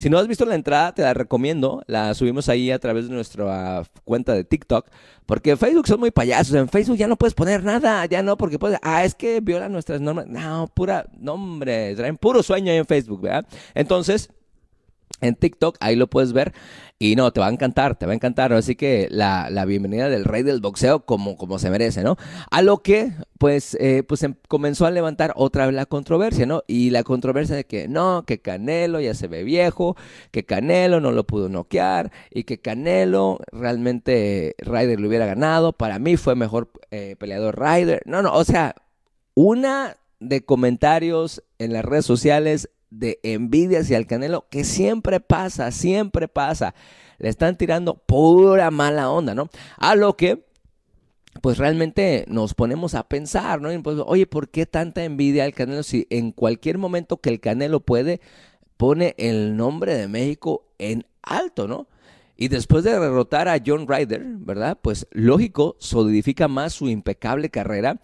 Si no has visto la entrada, te la recomiendo. La subimos ahí a través de nuestra cuenta de TikTok. Porque Facebook son muy payasos. En Facebook ya no puedes poner nada. Ya no, porque puedes. Ah, es que viola nuestras normas. No, pura. No, hombre. Traen puro sueño ahí en Facebook, ¿verdad? Entonces en TikTok, ahí lo puedes ver. Y no, te va a encantar, te va a encantar. Así que la, bienvenida del rey del boxeo como, como se merece, ¿no? A lo que, pues, eh, pues em, comenzó a levantar otra vez la controversia, ¿no? Y la controversia de que no, que Canelo ya se ve viejo, que Canelo no lo pudo noquear y que Canelo realmente Ryder lo hubiera ganado. Para mí fue mejor eh, peleador Ryder. No, no, o sea, una de comentarios en las redes sociales de envidia hacia el Canelo, que siempre pasa, siempre pasa. Le están tirando pura mala onda, ¿no? A lo que, pues realmente nos ponemos a pensar, ¿no? Pues, oye, ¿por qué tanta envidia al Canelo si en cualquier momento que el Canelo puede, pone el nombre de México en alto, ¿no? Y después de derrotar a John Ryder, ¿verdad? Pues lógico, solidifica más su impecable carrera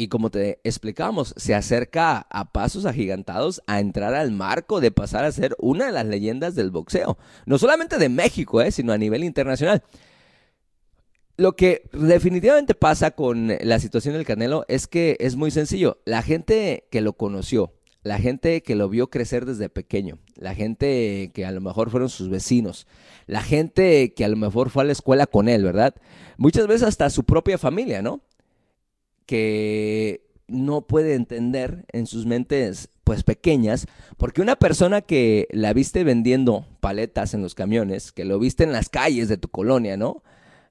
y como te explicamos, se acerca a pasos agigantados a entrar al marco de pasar a ser una de las leyendas del boxeo, no solamente de México, eh, sino a nivel internacional. Lo que definitivamente pasa con la situación del Canelo es que es muy sencillo. La gente que lo conoció, la gente que lo vio crecer desde pequeño, la gente que a lo mejor fueron sus vecinos, la gente que a lo mejor fue a la escuela con él, ¿verdad? Muchas veces hasta su propia familia, ¿no? que no puede entender en sus mentes pues pequeñas, porque una persona que la viste vendiendo paletas en los camiones, que lo viste en las calles de tu colonia, ¿no?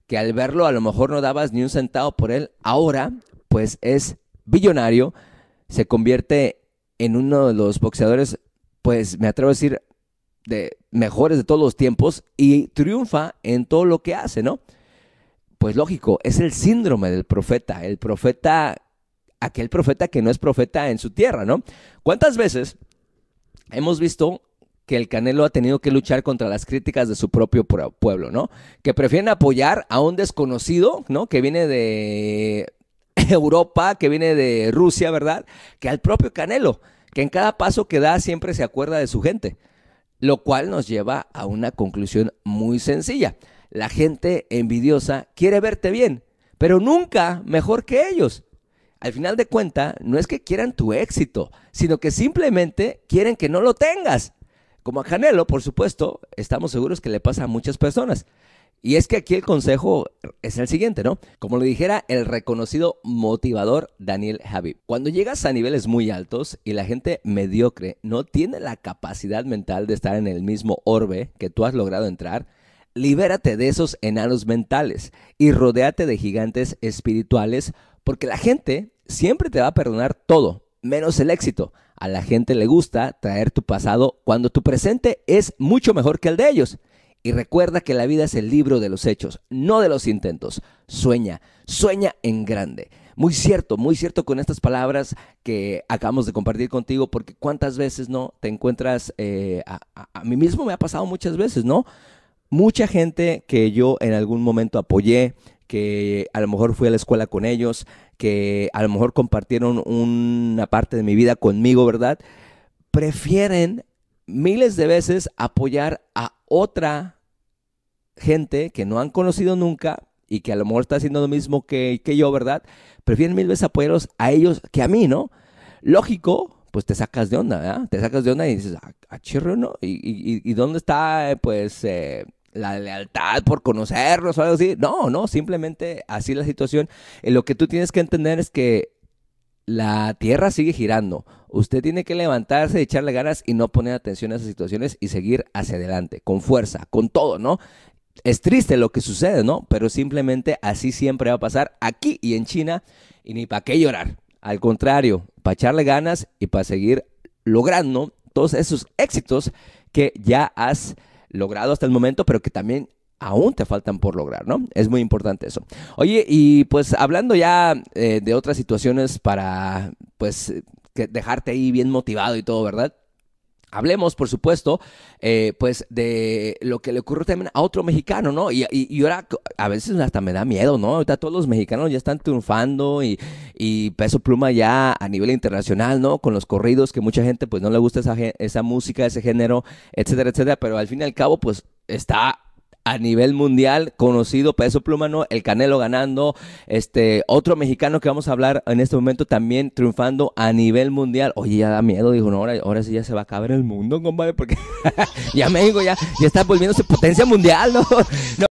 Que al verlo a lo mejor no dabas ni un centavo por él, ahora pues es billonario, se convierte en uno de los boxeadores, pues me atrevo a decir, de mejores de todos los tiempos y triunfa en todo lo que hace, ¿no? Pues lógico, es el síndrome del profeta, el profeta, aquel profeta que no es profeta en su tierra, ¿no? ¿Cuántas veces hemos visto que el Canelo ha tenido que luchar contra las críticas de su propio pueblo, ¿no? Que prefieren apoyar a un desconocido, ¿no? Que viene de Europa, que viene de Rusia, ¿verdad? Que al propio Canelo, que en cada paso que da siempre se acuerda de su gente, lo cual nos lleva a una conclusión muy sencilla. La gente envidiosa quiere verte bien, pero nunca mejor que ellos. Al final de cuenta, no es que quieran tu éxito, sino que simplemente quieren que no lo tengas. Como a Canelo, por supuesto, estamos seguros que le pasa a muchas personas. Y es que aquí el consejo es el siguiente, ¿no? Como lo dijera el reconocido motivador Daniel javi Cuando llegas a niveles muy altos y la gente mediocre no tiene la capacidad mental de estar en el mismo orbe que tú has logrado entrar, Libérate de esos enanos mentales y rodéate de gigantes espirituales porque la gente siempre te va a perdonar todo, menos el éxito. A la gente le gusta traer tu pasado cuando tu presente es mucho mejor que el de ellos. Y recuerda que la vida es el libro de los hechos, no de los intentos. Sueña, sueña en grande. Muy cierto, muy cierto con estas palabras que acabamos de compartir contigo, porque cuántas veces no te encuentras, eh, a, mí mismo me ha pasado muchas veces, ¿no? mucha gente que yo en algún momento apoyé, que a lo mejor fui a la escuela con ellos, que a lo mejor compartieron una parte de mi vida conmigo, ¿verdad? Prefieren miles de veces apoyar a otra gente que no han conocido nunca y que a lo mejor está haciendo lo mismo que, yo, ¿verdad? Prefieren mil veces apoyarlos a ellos que a mí, ¿no? Lógico, pues te sacas de onda, ¿verdad? Te sacas de onda y dices, ¿a, ah, ah, no? ¿Y, dónde está, eh, pues, eh, la lealtad por conocernos o algo así. No, no, simplemente así la situación. Eh, lo que tú tienes que entender es que la tierra sigue girando. Usted tiene que levantarse, echarle ganas y no poner atención a esas situaciones y seguir hacia adelante, con fuerza, con todo, ¿no? Es triste lo que sucede, ¿no? Pero simplemente así siempre va a pasar aquí y en China y ni para qué llorar. Al contrario, para echarle ganas y para seguir logrando todos esos éxitos que ya has logrado hasta el momento, pero que también aún te faltan por lograr, ¿no? Es muy importante eso. Oye, y pues hablando ya eh, de otras situaciones para, pues, que dejarte ahí bien motivado y todo, ¿verdad? Hablemos, por supuesto, eh, pues de lo que le ocurrió también a otro mexicano, ¿no? Y, y, ahora a veces hasta me da miedo, ¿no? Ahorita todos los mexicanos ya están triunfando y y Peso Pluma ya a nivel internacional, ¿no? Con los corridos, que mucha gente pues no le gusta esa, esa música, ese género, etcétera, etcétera, pero al fin y al cabo pues está a nivel mundial conocido peso pluma, ¿no? el Canelo ganando, este otro mexicano que vamos a hablar en este momento también triunfando a nivel mundial. Oye, ya da miedo, dijo, no, ahora, ahora sí ya se va a acabar el mundo, compadre, porque ya México ya, ya está volviéndose potencia mundial, ¿no? no